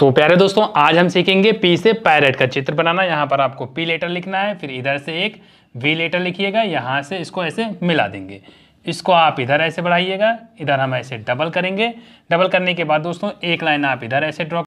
तो प्यारे दोस्तों आज हम सीखेंगे पी से पैरेट का चित्र बनाना यहाँ पर आपको पी लेटर लिखना है फिर इधर से एक वी लेटर लिखिएगा यहाँ से इसको ऐसे मिला देंगे इसको आप इधर ऐसे बढ़ाइएगा इधर हम ऐसे डबल करेंगे डबल करने के बाद दोस्तों एक लाइन आप इधर ऐसे ड्रॉ